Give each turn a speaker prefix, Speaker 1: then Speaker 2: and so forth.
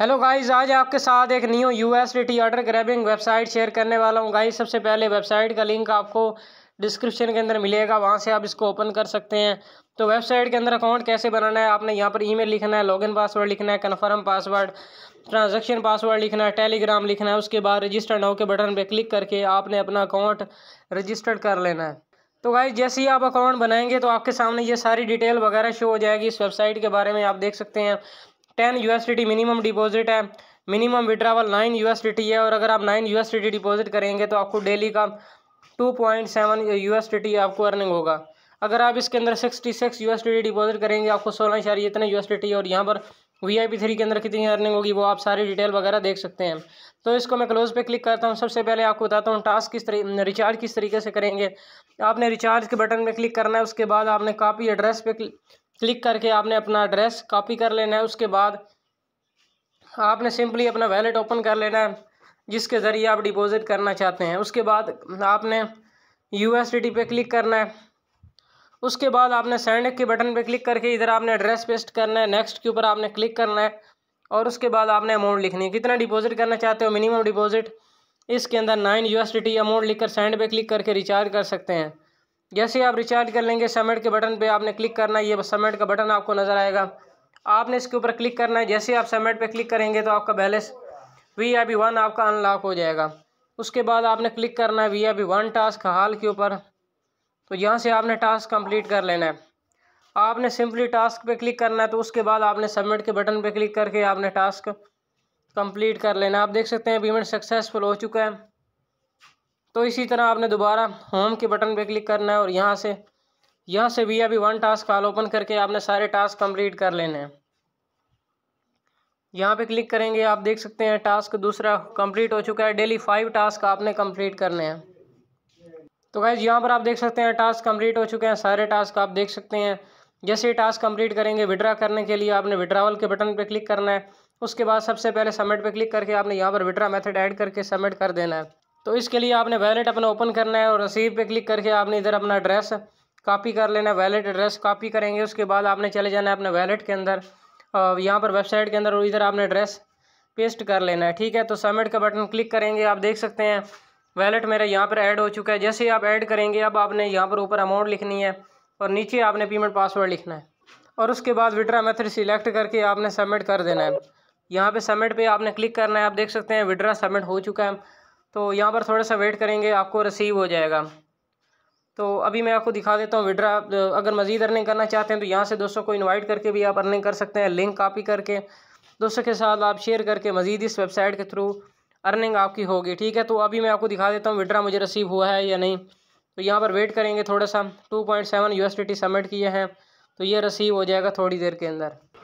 Speaker 1: hello guys आज आपके साथ एक new U S order grabbing website share करने वाला हूं गाइस सबसे पहले वेबसाइट का लिंक आपको डिस्क्रिप्शन के अंदर मिलेगा वहां से आप इसको ओपन कर सकते हैं तो वेबसाइट के अंदर अकाउंट कैसे बनाना है आपने यहां पर ईमेल लिखना है लॉगिन पासवर्ड लिखना है कन्फर्म पासवर्ड ट्रांजेक्शन पासवर्ड लिखना है टेलीग्राम लिखना है उसके बाद रजिस्टर नाव के बटन पर क्लिक करके आपने अपना अकाउंट रजिस्टर्ड कर लेना है तो गाइज जैसे ही आप अकाउंट बनाएंगे तो आपके सामने ये सारी डिटेल वगैरह शो हो जाएगी इस वेबसाइट के बारे में आप देख सकते हैं टेन टी मिनिमम डिपॉजिट है मिनिमम विड्रावल नाइन टी है और अगर आप नाइन टी डिपॉजिट करेंगे तो आपको डेली का टू पॉइंट सेवन टी आपको अर्निंग होगा अगर आप इसके अंदर सिक्सटी सिक्स यू डिपॉजिट करेंगे आपको सोलह इशारे इतने यू और यहाँ पर वी आई पी थ्री के अंदर कितनी अर्निंग होगी वो आप सारी डिटेल वगैरह देख सकते हैं तो इसको मैं क्लोज पे क्लिक करता हूँ सबसे पहले आपको बताता हूँ टास्क किस तरीके रिचार्ज किस तरीके से करेंगे आपने रिचार्ज के बटन पे क्लिक करना है उसके बाद आपने कापी एड्रेस पे क्लिक करके आपने अपना एड्रेस कॉपी कर लेना है उसके बाद आपने सिंपली अपना वैलेट ओपन कर लेना है जिसके ज़रिए आप डिपॉज़िट करना चाहते हैं उसके बाद आपने यू एस डी पे क्लिक करना है उसके बाद आपने सेंड के बटन पे क्लिक करके इधर आपने एड्रेस पेस्ट करना है नेक्स्ट के ऊपर आपने क्लिक करना है और उसके बाद आपने अमाउंट लिखनी है कितना डिपॉजिट करना चाहते हो मिनिमम डिपॉजिट इसके अंदर nine U S D T amount लिखकर सेंड पे क्लिक करके रिचार्ज कर सकते हैं जैसे आप रिचार्ज कर लेंगे सबमिट के बटन पे आपने क्लिक करना है ये सबमिट का बटन आपको नज़र आएगा आपने इसके ऊपर क्लिक करना है जैसे आप सबमिट पे क्लिक करेंगे तो आपका balance V I B one आपका अनलॉक हो जाएगा उसके बाद आपने क्लिक करना है V I B one task hall के ऊपर तो यहाँ से आपने टास्क कम्प्लीट कर लेना है आपने सिंपली टास्क पर क्लिक करना है तो उसके बाद आपने सबमिट के बटन पर क्लिक करके आपने टास्क कम्प्लीट कर लेना आप देख सकते हैं पेमेंट सक्सेसफुल हो चुका है तो इसी तरह आपने दोबारा होम के बटन पर क्लिक करना है और यहाँ से यहाँ से भी अभी वन टास्क कॉल ओपन करके आपने सारे टास्क कंप्लीट कर लेने हैं यहाँ पे क्लिक करेंगे आप देख सकते हैं टास्क दूसरा कंप्लीट हो चुका है डेली फाइव टास्क आपने कंप्लीट करने हैं तो गैज यहाँ पर आप देख सकते हैं टास्क कंप्लीट हो चुके हैं सारे टास्क आप देख सकते हैं जैसे टास्क कंप्लीट करेंगे विड्रा करने के लिए आपने विड्रावल के बटन पर क्लिक करना है उसके बाद सबसे पहले सबमिट पर क्लिक करके आपने यहाँ पर विड्रा मेथड ऐड करके सबमिट कर देना है तो इसके लिए आपने वैलेट अपना ओपन करना है और रसीद पे क्लिक करके आपने इधर अपना एड्रेस कॉपी कर लेना है वैलेट एड्रेस कॉपी करेंगे उसके बाद आपने चले जाना है अपने वैलेट के अंदर यहाँ पर वेबसाइट के अंदर और इधर आपने एड्रेस पेस्ट कर लेना है ठीक है तो सबमिट का बटन क्लिक करेंगे आप देख सकते हैं वैलेट मेरा यहाँ पर ऐड हो चुका है जैसे ही आप ऐड करेंगे अब आपने यहाँ पर ऊपर अमाउंट लिखनी है और नीचे आपने पेमेंट पासवर्ड लिखना है और उसके बाद विड्रा मेथड सिलेक्ट करके आपने सबमिट कर देना है यहाँ पे सबमिट पे आपने क्लिक करना है आप देख सकते हैं विड्रा सबमिट हो चुका है तो यहाँ पर थोड़ा सा वेट करेंगे आपको रिसीव हो जाएगा तो अभी मैं आपको दिखा देता हूँ विड्रा अगर मज़ीद अर्निंग करना चाहते हैं तो यहाँ से दोस्तों को इनवाइट करके भी आप अर्निंग कर सकते हैं लिंक कापी करके दोस्तों के साथ आप शेयर करके मज़ीद इस वेबसाइट के थ्रू अर्निंग आपकी होगी ठीक है तो अभी मैं आपको दिखा देता हूँ विड्रा मुझे रिसीव हुआ है या नहीं तो यहाँ पर वेट करेंगे थोड़ा सा two point seven U S T submit किए हैं तो ये रिसीव हो जाएगा थोड़ी देर के अंदर